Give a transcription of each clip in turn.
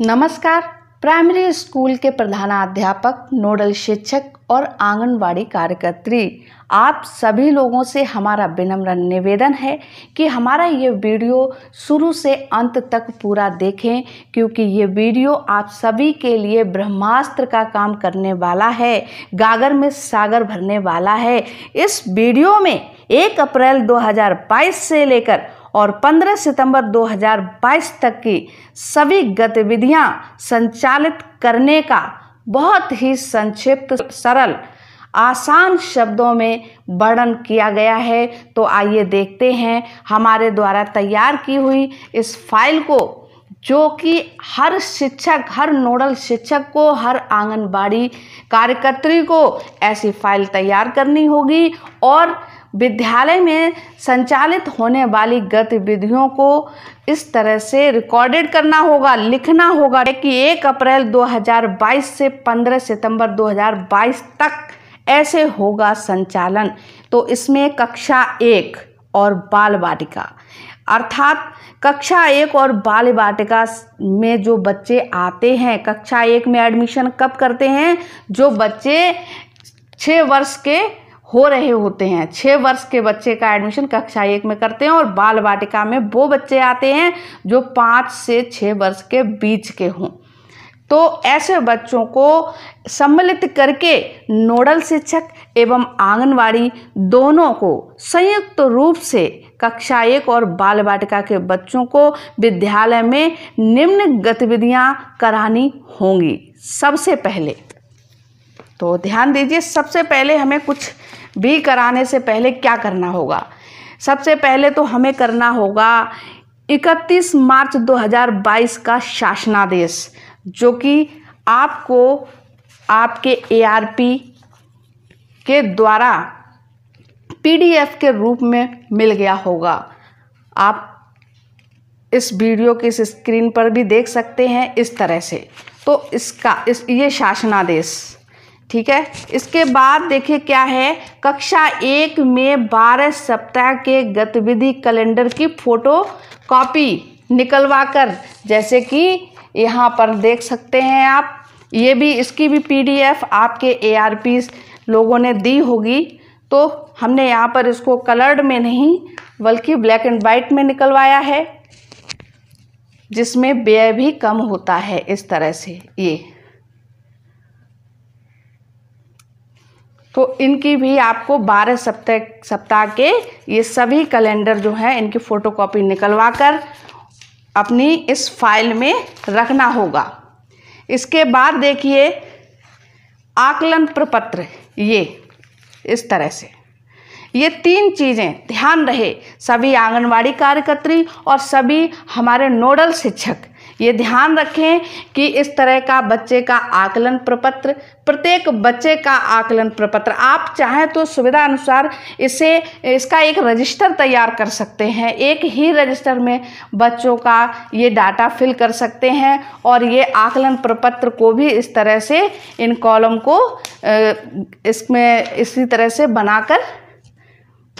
नमस्कार primary school के प्रधानाध्यापक नोडल शिक्षक और आंगनवाड़ी कार्यकर्त्री आप सभी लोगों से हमारा विनम्र निवेदन है कि हमारा ये वीडियो शुरू से अंत तक पूरा देखें क्योंकि ये वीडियो आप सभी के लिए ब्रह्मास्त्र का काम करने वाला है गागर में सागर भरने वाला है इस वीडियो में एक अप्रैल 2022 से लेकर और 15 सितंबर 2022 तक की सभी गतिविधियां संचालित करने का बहुत ही संक्षिप्त सरल आसान शब्दों में वर्णन किया गया है तो आइए देखते हैं हमारे द्वारा तैयार की हुई इस फाइल को जो कि हर शिक्षक हर नोडल शिक्षक को हर आंगनबाड़ी कार्यकर्त्री को ऐसी फाइल तैयार करनी होगी और विद्यालय में संचालित होने वाली गतिविधियों को इस तरह से रिकॉर्डेड करना होगा लिखना होगा कि 1 अप्रैल 2022 से 15 सितंबर 2022 तक ऐसे होगा संचालन तो इसमें कक्षा एक और बाल वाटिका अर्थात कक्षा एक और बाल वाटिका में जो बच्चे आते हैं कक्षा एक में एडमिशन कब करते हैं जो बच्चे छः वर्ष के हो रहे होते हैं छः वर्ष के बच्चे का एडमिशन कक्षा एक में करते हैं और बाल वाटिका में वो बच्चे आते हैं जो पाँच से छः वर्ष के बीच के हों तो ऐसे बच्चों को सम्मिलित करके नोडल शिक्षक एवं आंगनवाड़ी दोनों को संयुक्त रूप से कक्षा एक और बाल वाटिका के बच्चों को विद्यालय में निम्न गतिविधियां करानी होंगी सबसे पहले तो ध्यान दीजिए सबसे पहले हमें कुछ भी कराने से पहले क्या करना होगा सबसे पहले तो हमें करना होगा 31 मार्च 2022 का शासनादेश जो कि आपको आपके एआरपी के द्वारा पीडीएफ के रूप में मिल गया होगा आप इस वीडियो के इस स्क्रीन पर भी देख सकते हैं इस तरह से तो इसका इस ये शासनादेश ठीक है इसके बाद देखिए क्या है कक्षा एक में बारह सप्ताह के गतिविधि कैलेंडर की फोटो कॉपी निकलवा कर जैसे कि यहाँ पर देख सकते हैं आप ये भी इसकी भी पीडीएफ आपके ए लोगों ने दी होगी तो हमने यहाँ पर इसको कलर्ड में नहीं बल्कि ब्लैक एंड वाइट में निकलवाया है जिसमें व्यय भी कम होता है इस तरह से ये तो इनकी भी आपको 12 सप्ताह सप्ताह के ये सभी कैलेंडर जो है इनकी फ़ोटोकॉपी निकलवा कर अपनी इस फाइल में रखना होगा इसके बाद देखिए आकलन प्रपत्र ये इस तरह से ये तीन चीज़ें ध्यान रहे सभी आंगनवाड़ी कार्यकर्त्री और सभी हमारे नोडल शिक्षक ये ध्यान रखें कि इस तरह का बच्चे का आकलन प्रपत्र प्रत्येक बच्चे का आकलन प्रपत्र आप चाहें तो सुविधा अनुसार इसे इसका एक रजिस्टर तैयार कर सकते हैं एक ही रजिस्टर में बच्चों का ये डाटा फिल कर सकते हैं और ये आकलन प्रपत्र को भी इस तरह से इन कॉलम को इसमें इसी तरह से बनाकर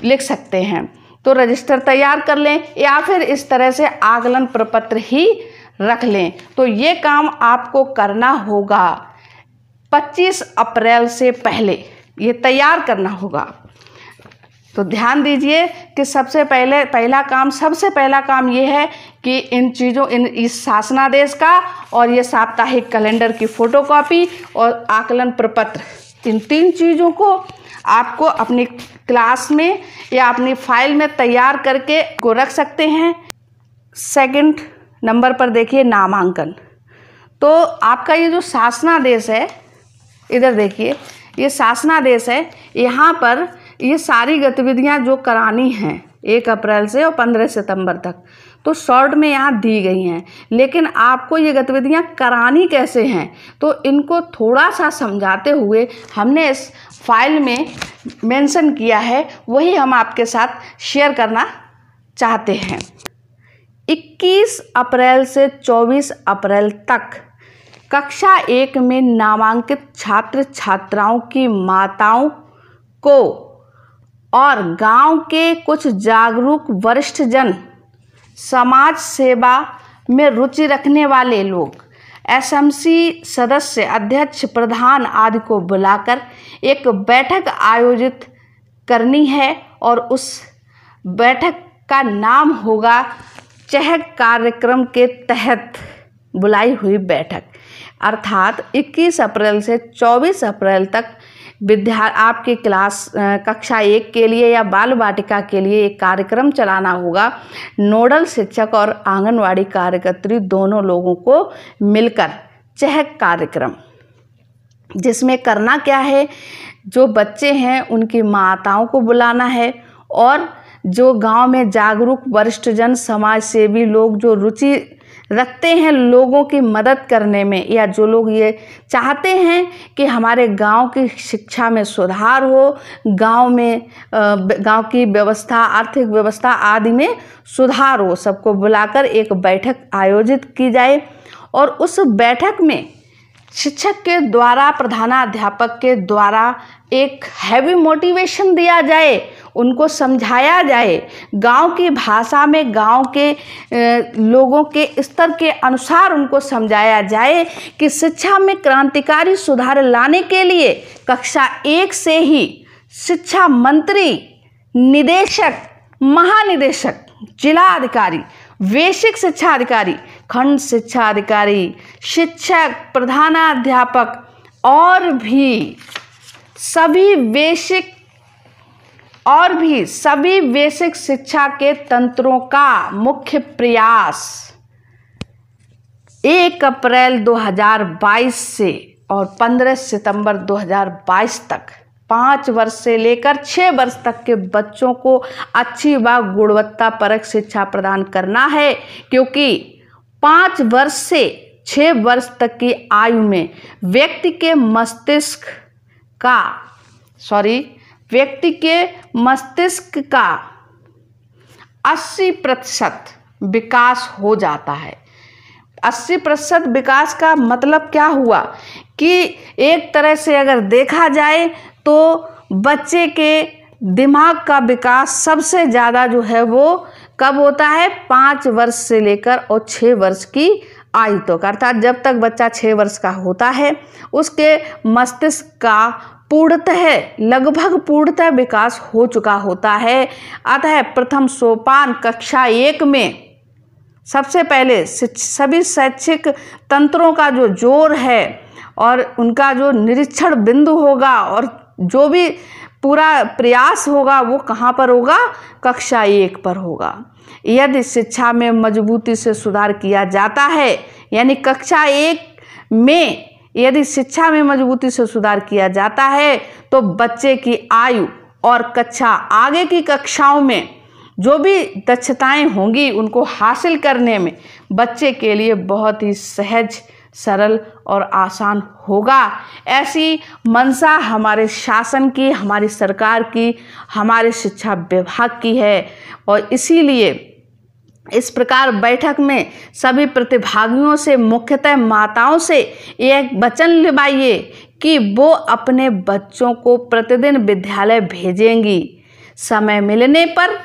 लिख सकते हैं तो रजिस्टर तैयार कर लें या फिर इस तरह से आकलन प्रपत्र ही रख लें तो ये काम आपको करना होगा 25 अप्रैल से पहले ये तैयार करना होगा तो ध्यान दीजिए कि सबसे पहले पहला काम सबसे पहला काम ये है कि इन चीज़ों इन इस शासनादेश का और ये साप्ताहिक कैलेंडर की फ़ोटोकॉपी और आकलन प्रपत्र इन तीन चीज़ों को आपको अपनी क्लास में या अपनी फाइल में तैयार करके को रख सकते हैं सेकंड नंबर पर देखिए नामांकन तो आपका ये जो शासनादेश है इधर देखिए ये शासनादेश है यहाँ पर ये सारी गतिविधियाँ जो करानी हैं एक अप्रैल से और पंद्रह सितंबर तक तो शॉर्ट में यहाँ दी गई हैं लेकिन आपको ये गतिविधियाँ करानी कैसे हैं तो इनको थोड़ा सा समझाते हुए हमने इस फाइल में मेंशन किया है वही हम आपके साथ शेयर करना चाहते हैं 21 अप्रैल से 24 अप्रैल तक कक्षा एक में नामांकित छात्र छात्राओं की माताओं को और गांव के कुछ जागरूक वरिष्ठ जन समाज सेवा में रुचि रखने वाले लोग एसएमसी सदस्य अध्यक्ष प्रधान आदि को बुलाकर एक बैठक आयोजित करनी है और उस बैठक का नाम होगा चहक कार्यक्रम के तहत बुलाई हुई बैठक अर्थात 21 अप्रैल से 24 अप्रैल तक विद्या आपकी क्लास कक्षा एक के लिए या बाल वाटिका के लिए एक कार्यक्रम चलाना होगा नोडल शिक्षक और आंगनवाड़ी कार्यकर्त्री दोनों लोगों को मिलकर चहक कार्यक्रम जिसमें करना क्या है जो बच्चे हैं उनकी माताओं को बुलाना है और जो गांव में जागरूक वरिष्ठ जन समाज सेवी लोग जो रुचि रखते हैं लोगों की मदद करने में या जो लोग ये चाहते हैं कि हमारे गांव की शिक्षा में सुधार हो गांव में गांव की व्यवस्था आर्थिक व्यवस्था आदि में सुधार हो सबको बुलाकर एक बैठक आयोजित की जाए और उस बैठक में शिक्षक के द्वारा प्रधानाध्यापक के द्वारा एक हैवी मोटिवेशन दिया जाए उनको समझाया जाए गांव की भाषा में गांव के लोगों के स्तर के अनुसार उनको समझाया जाए कि शिक्षा में क्रांतिकारी सुधार लाने के लिए कक्षा एक से ही शिक्षा मंत्री निदेशक महानिदेशक जिला अधिकारी वैश्विक शिक्षा अधिकारी खंड शिक्षा अधिकारी शिक्षक प्रधानाध्यापक और भी सभी वैश्विक और भी सभी बेसिक शिक्षा के तंत्रों का मुख्य प्रयास एक अप्रैल 2022 से और 15 सितंबर 2022 तक पाँच वर्ष से लेकर छः वर्ष तक के बच्चों को अच्छी व गुणवत्ता परक शिक्षा प्रदान करना है क्योंकि पाँच वर्ष से छः वर्ष तक की आयु में व्यक्ति के मस्तिष्क का सॉरी व्यक्ति के मस्तिष्क का 80 प्रतिशत विकास हो जाता है 80 प्रतिशत विकास का मतलब क्या हुआ कि एक तरह से अगर देखा जाए तो बच्चे के दिमाग का विकास सबसे ज़्यादा जो है वो कब होता है पाँच वर्ष से लेकर और छः वर्ष की आयु तक तो अर्थात जब तक बच्चा छः वर्ष का होता है उसके मस्तिष्क का पूर्णतः लगभग पूर्णतः विकास हो चुका होता है अतः प्रथम सोपान कक्षा एक में सबसे पहले सभी शैक्षिक तंत्रों का जो जोर है और उनका जो निरीक्षण बिंदु होगा और जो भी पूरा प्रयास होगा वो कहाँ पर होगा कक्षा एक पर होगा यदि शिक्षा में मजबूती से सुधार किया जाता है यानी कक्षा एक में यदि शिक्षा में मजबूती से सुधार किया जाता है तो बच्चे की आयु और कक्षा आगे की कक्षाओं में जो भी दक्षताएं होंगी उनको हासिल करने में बच्चे के लिए बहुत ही सहज सरल और आसान होगा ऐसी मनसा हमारे शासन की हमारी सरकार की हमारे शिक्षा विभाग की है और इसीलिए इस प्रकार बैठक में सभी प्रतिभागियों से मुख्यतः माताओं से यह वचन लिवाइए कि वो अपने बच्चों को प्रतिदिन विद्यालय भेजेंगी समय मिलने पर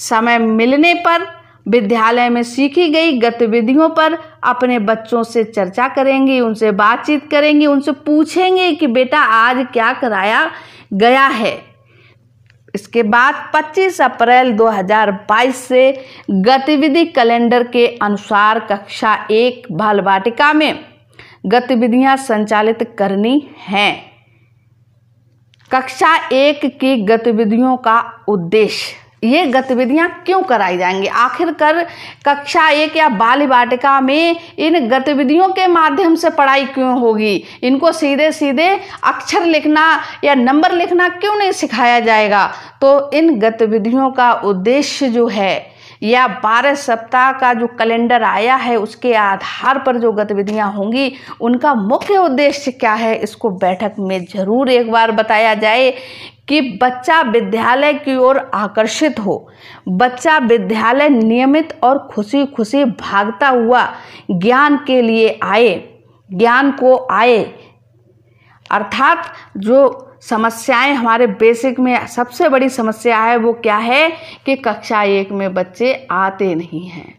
समय मिलने पर विद्यालय में सीखी गई गतिविधियों पर अपने बच्चों से चर्चा करेंगी उनसे बातचीत करेंगी उनसे पूछेंगे कि बेटा आज क्या कराया गया है इसके बाद 25 अप्रैल 2022 से गतिविधि कैलेंडर के अनुसार कक्षा एक बालवाटिका में गतिविधियां संचालित करनी हैं कक्षा एक की गतिविधियों का उद्देश्य ये गतिविधियाँ क्यों कराई जाएंगी आखिरकार कक्षा एक या बाल वाटिका में इन गतिविधियों के माध्यम से पढ़ाई क्यों होगी इनको सीधे सीधे अक्षर लिखना या नंबर लिखना क्यों नहीं सिखाया जाएगा तो इन गतिविधियों का उद्देश्य जो है या बारह सप्ताह का जो कैलेंडर आया है उसके आधार पर जो गतिविधियां होंगी उनका मुख्य उद्देश्य क्या है इसको बैठक में ज़रूर एक बार बताया जाए कि बच्चा विद्यालय की ओर आकर्षित हो बच्चा विद्यालय नियमित और खुशी खुशी भागता हुआ ज्ञान के लिए आए ज्ञान को आए अर्थात जो समस्याएं हमारे बेसिक में सबसे बड़ी समस्या है वो क्या है कि कक्षा एक में बच्चे आते नहीं हैं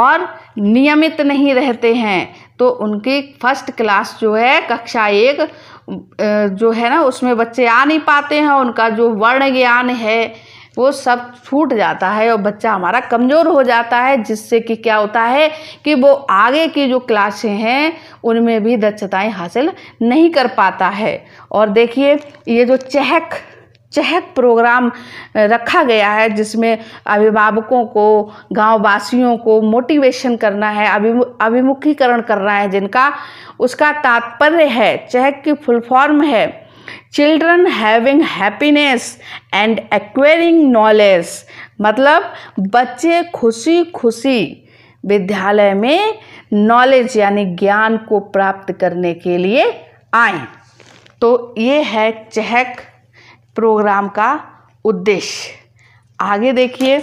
और नियमित नहीं रहते हैं तो उनकी फर्स्ट क्लास जो है कक्षा एक जो है ना उसमें बच्चे आ नहीं पाते हैं उनका जो वर्ण ज्ञान है वो सब छूट जाता है और बच्चा हमारा कमज़ोर हो जाता है जिससे कि क्या होता है कि वो आगे की जो क्लासें हैं उनमें भी दक्षताएँ हासिल नहीं कर पाता है और देखिए ये जो चहक चहक प्रोग्राम रखा गया है जिसमें अभिभावकों को गाँव वासियों को मोटिवेशन करना है अभिमु अभिमुखीकरण करना है जिनका उसका तात्पर्य है चहक की फुल फॉर्म है children having happiness and acquiring knowledge मतलब बच्चे खुशी खुशी विद्यालय में नॉलेज यानी ज्ञान को प्राप्त करने के लिए आए तो ये है चहक प्रोग्राम का उद्देश्य आगे देखिए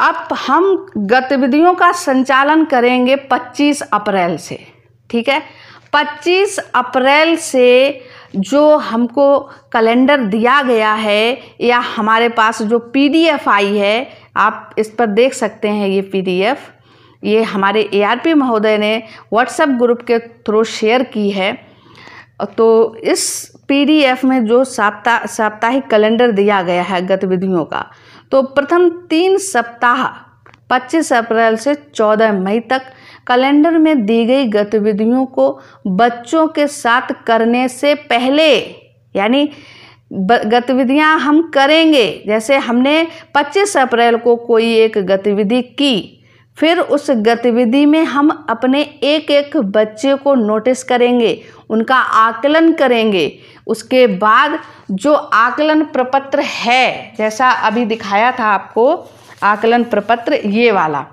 अब हम गतिविधियों का संचालन करेंगे 25 अप्रैल से ठीक है 25 अप्रैल से जो हमको कैलेंडर दिया गया है या हमारे पास जो पीडीएफ आई है आप इस पर देख सकते हैं ये पीडीएफ ये हमारे एआरपी महोदय ने व्हाट्सएप ग्रुप के थ्रू शेयर की है तो इस पीडीएफ में जो साप्ताह साप्ताहिक कैलेंडर दिया गया है गतिविधियों का तो प्रथम तीन सप्ताह 25 अप्रैल से 14 मई तक कैलेंडर में दी गई गतिविधियों को बच्चों के साथ करने से पहले यानी गतिविधियां हम करेंगे जैसे हमने 25 अप्रैल को कोई एक गतिविधि की फिर उस गतिविधि में हम अपने एक एक बच्चे को नोटिस करेंगे उनका आकलन करेंगे उसके बाद जो आकलन प्रपत्र है जैसा अभी दिखाया था आपको आकलन प्रपत्र ये वाला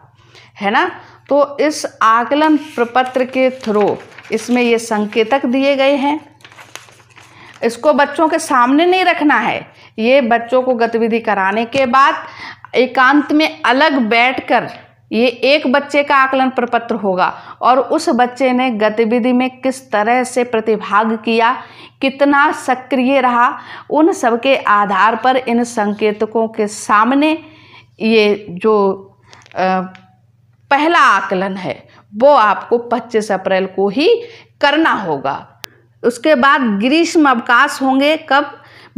है ना तो इस आकलन प्रपत्र के थ्रू इसमें ये संकेतक दिए गए हैं इसको बच्चों के सामने नहीं रखना है ये बच्चों को गतिविधि कराने के बाद एकांत में अलग बैठकर ये एक बच्चे का आकलन प्रपत्र होगा और उस बच्चे ने गतिविधि में किस तरह से प्रतिभाग किया कितना सक्रिय रहा उन सब के आधार पर इन संकेतकों के सामने ये जो पहला आकलन है वो आपको 25 अप्रैल को ही करना होगा उसके बाद ग्रीष्म अवकाश होंगे कब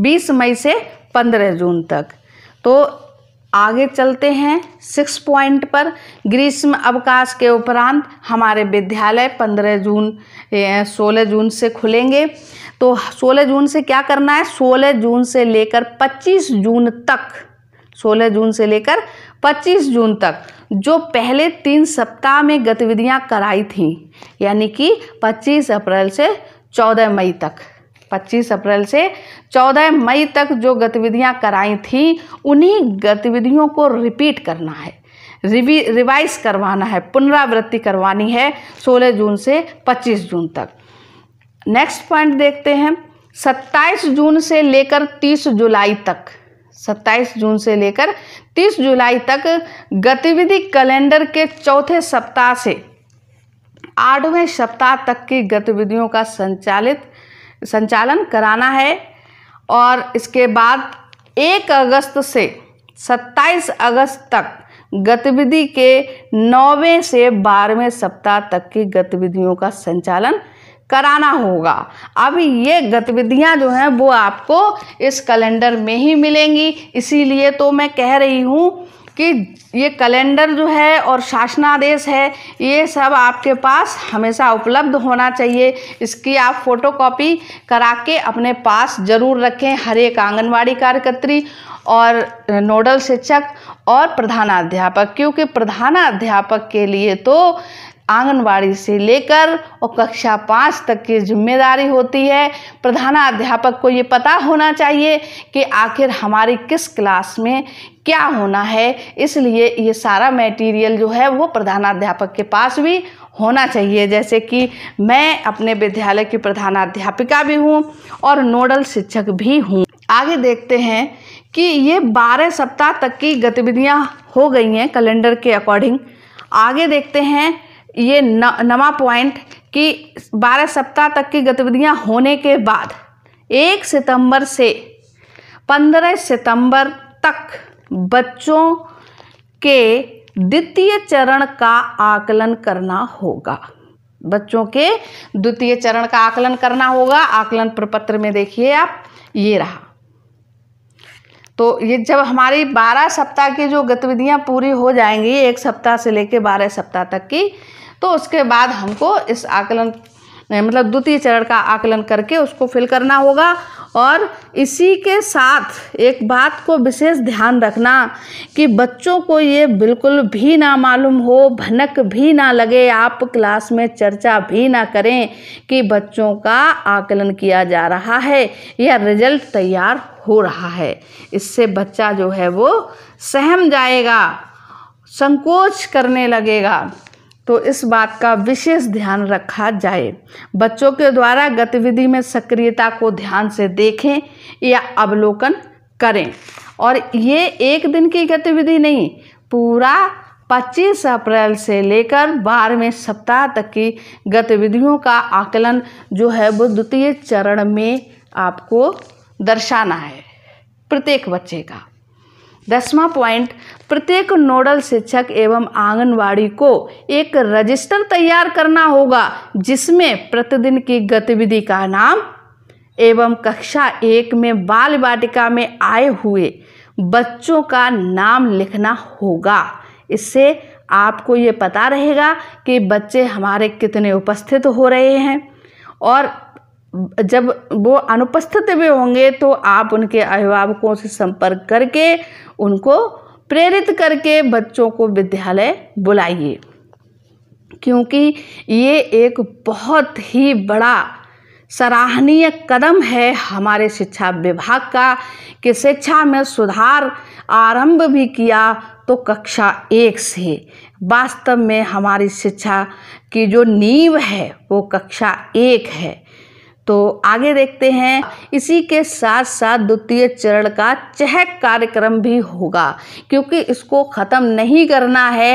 20 मई से 15 जून तक तो आगे चलते हैं सिक्स पॉइंट पर ग्रीष्म अवकाश के उपरांत हमारे विद्यालय पंद्रह जून सोलह जून से खुलेंगे तो सोलह जून से क्या करना है सोलह जून से लेकर पच्चीस जून तक सोलह जून से लेकर पच्चीस जून तक जो पहले तीन सप्ताह में गतिविधियां कराई थी यानी कि पच्चीस अप्रैल से चौदह मई तक 25 अप्रैल से 14 मई तक जो गतिविधियां कराई थी उन्हीं गतिविधियों को रिपीट करना है रिवाइज करवाना है पुनरावृत्ति करवानी है 16 जून से 25 जून तक नेक्स्ट पॉइंट देखते हैं 27 जून से लेकर 30 जुलाई तक 27 जून से लेकर 30 जुलाई तक गतिविधि कैलेंडर के चौथे सप्ताह से आठवें सप्ताह तक की गतिविधियों का संचालित संचालन कराना है और इसके बाद एक अगस्त से 27 अगस्त तक गतिविधि के नौवें से बारहवें सप्ताह तक की गतिविधियों का संचालन कराना होगा अब ये गतिविधियां जो हैं वो आपको इस कैलेंडर में ही मिलेंगी इसीलिए तो मैं कह रही हूँ कि ये कैलेंडर जो है और शासनादेश है ये सब आपके पास हमेशा उपलब्ध होना चाहिए इसकी आप फ़ोटो कॉपी करा के अपने पास ज़रूर रखें हर एक आंगनबाड़ी कार्यकर्त्री और नोडल शिक्षक और प्रधानाध्यापक क्योंकि प्रधानाध्यापक के लिए तो आंगनबाड़ी से लेकर और कक्षा पाँच तक की जिम्मेदारी होती है प्रधानाध्यापक को ये पता होना चाहिए कि आखिर हमारी किस क्लास में क्या होना है इसलिए ये सारा मटेरियल जो है वो प्रधानाध्यापक के पास भी होना चाहिए जैसे कि मैं अपने विद्यालय की प्रधानाध्यापिका भी हूँ और नोडल शिक्षक भी हूँ आगे देखते हैं कि ये बारह सप्ताह तक की गतिविधियाँ हो गई हैं कैलेंडर के अकॉर्डिंग आगे देखते हैं ये न, नवा पॉइंट कि 12 सप्ताह तक की गतिविधियां होने के बाद 1 सितंबर से 15 सितंबर तक बच्चों के द्वितीय चरण का आकलन करना होगा बच्चों के द्वितीय चरण का आकलन करना होगा आकलन प्रपत्र में देखिए आप ये रहा तो ये जब हमारी 12 सप्ताह की जो गतिविधियां पूरी हो जाएंगी एक सप्ताह से लेकर 12 सप्ताह तक की तो उसके बाद हमको इस आकलन मतलब द्वितीय चरण का आकलन करके उसको फिल करना होगा और इसी के साथ एक बात को विशेष ध्यान रखना कि बच्चों को ये बिल्कुल भी ना मालूम हो भनक भी ना लगे आप क्लास में चर्चा भी ना करें कि बच्चों का आकलन किया जा रहा है या रिजल्ट तैयार हो रहा है इससे बच्चा जो है वो सहम जाएगा संकोच करने लगेगा तो इस बात का विशेष ध्यान रखा जाए बच्चों के द्वारा गतिविधि में सक्रियता को ध्यान से देखें या अवलोकन करें और ये एक दिन की गतिविधि नहीं पूरा 25 अप्रैल से लेकर बारहवें सप्ताह तक की गतिविधियों का आकलन जो है वो द्वितीय चरण में आपको दर्शाना है प्रत्येक बच्चे का दसवां पॉइंट प्रत्येक नोडल शिक्षक एवं आंगनवाड़ी को एक रजिस्टर तैयार करना होगा जिसमें प्रतिदिन की गतिविधि का नाम एवं कक्षा एक में बाल वाटिका में आए हुए बच्चों का नाम लिखना होगा इससे आपको ये पता रहेगा कि बच्चे हमारे कितने उपस्थित हो रहे हैं और जब वो अनुपस्थित भी होंगे तो आप उनके अभिभावकों से संपर्क करके उनको प्रेरित करके बच्चों को विद्यालय बुलाइए क्योंकि ये एक बहुत ही बड़ा सराहनीय कदम है हमारे शिक्षा विभाग का कि शिक्षा में सुधार आरंभ भी किया तो कक्षा एक से वास्तव में हमारी शिक्षा की जो नींव है वो कक्षा एक है तो आगे देखते हैं इसी के साथ साथ द्वितीय चरण का चहक कार्यक्रम भी होगा क्योंकि इसको ख़त्म नहीं करना है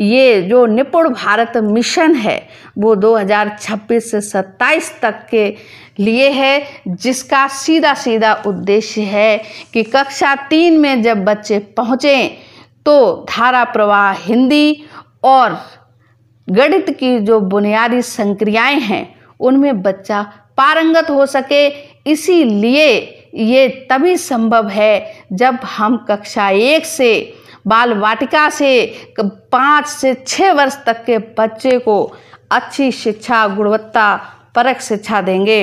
ये जो निपुण भारत मिशन है वो 2026 से 27 तक के लिए है जिसका सीधा सीधा उद्देश्य है कि कक्षा तीन में जब बच्चे पहुँचें तो धारा प्रवाह हिंदी और गणित की जो बुनियादी संक्रियाएं हैं उनमें बच्चा पारंगत हो सके इसीलिए ये तभी संभव है जब हम कक्षा एक से बाल वाटिका से पाँच से छः वर्ष तक के बच्चे को अच्छी शिक्षा गुणवत्ता परक शिक्षा देंगे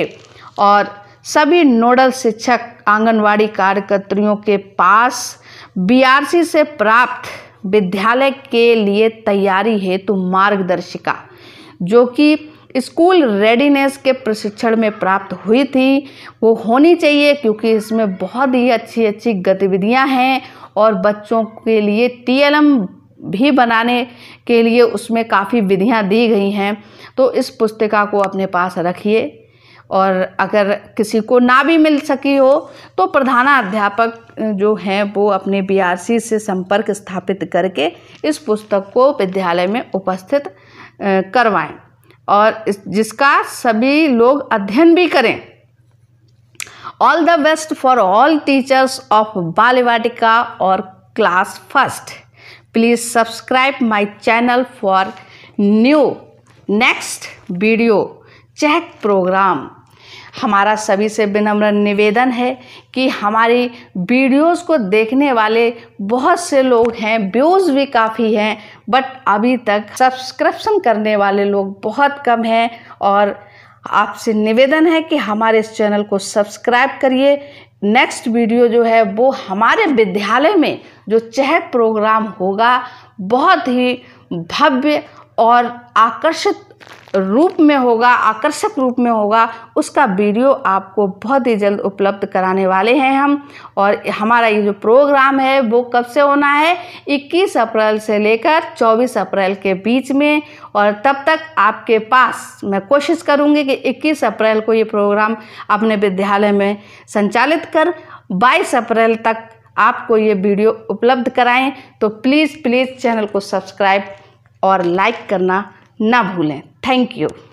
और सभी नोडल शिक्षक आंगनवाड़ी कार्यकर्तियों के पास बीआरसी से प्राप्त विद्यालय के लिए तैयारी हेतु मार्गदर्शिका जो कि स्कूल रेडीनेस के प्रशिक्षण में प्राप्त हुई थी वो होनी चाहिए क्योंकि इसमें बहुत ही अच्छी अच्छी गतिविधियां हैं और बच्चों के लिए टीएलएम भी बनाने के लिए उसमें काफ़ी विधियां दी गई हैं तो इस पुस्तिका को अपने पास रखिए और अगर किसी को ना भी मिल सकी हो तो प्रधानाध्यापक जो हैं वो अपने बीआरसी से संपर्क स्थापित करके इस पुस्तक को विद्यालय में उपस्थित करवाएं और जिसका सभी लोग अध्ययन भी करें all the best for all teachers of Balvatika और class first please subscribe my channel for new next video check program हमारा सभी से विनम्र निवेदन है कि हमारी वीडियोस को देखने वाले बहुत से लोग हैं व्यूज़ भी काफ़ी हैं बट अभी तक सब्सक्रिप्शन करने वाले लोग बहुत कम हैं और आपसे निवेदन है कि हमारे इस चैनल को सब्सक्राइब करिए नेक्स्ट वीडियो जो है वो हमारे विद्यालय में जो चहक प्रोग्राम होगा बहुत ही भव्य और आकर्षित रूप में होगा आकर्षक रूप में होगा उसका वीडियो आपको बहुत ही जल्द उपलब्ध कराने वाले हैं हम और हमारा ये जो प्रोग्राम है वो कब से होना है 21 अप्रैल से लेकर 24 अप्रैल के बीच में और तब तक आपके पास मैं कोशिश करूँगी कि 21 अप्रैल को ये प्रोग्राम अपने विद्यालय में संचालित कर 22 अप्रैल तक आपको ये वीडियो उपलब्ध कराएं तो प्लीज़ प्लीज़ चैनल को सब्सक्राइब और लाइक करना ना भूलें Thank you.